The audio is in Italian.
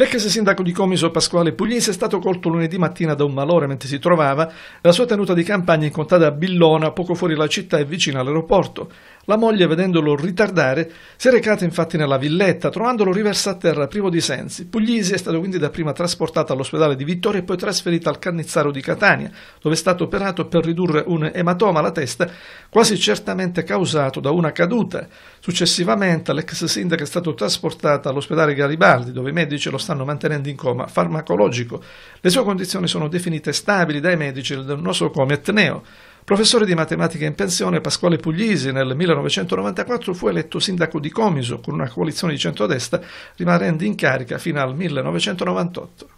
L'ex sindaco di Comiso Pasquale Pugliese è stato colto lunedì mattina da un malore mentre si trovava nella sua tenuta di campagna in incontrata a Billona, poco fuori la città e vicino all'aeroporto. La moglie, vedendolo ritardare, si è recata infatti nella villetta, trovandolo riversa a terra privo di sensi. Pugliese è stato quindi dapprima trasportato all'ospedale di Vittoria e poi trasferito al Cannizzaro di Catania, dove è stato operato per ridurre un ematoma alla testa, quasi certamente causato da una caduta. Successivamente l'ex sindaco è stato trasportato all'ospedale Garibaldi, dove i medici lo stanno stanno mantenendo in coma farmacologico. Le sue condizioni sono definite stabili dai medici del nosocomio etneo. Professore di matematica in pensione, Pasquale Puglisi nel 1994 fu eletto sindaco di Comiso con una coalizione di centrodestra, rimanendo in carica fino al 1998.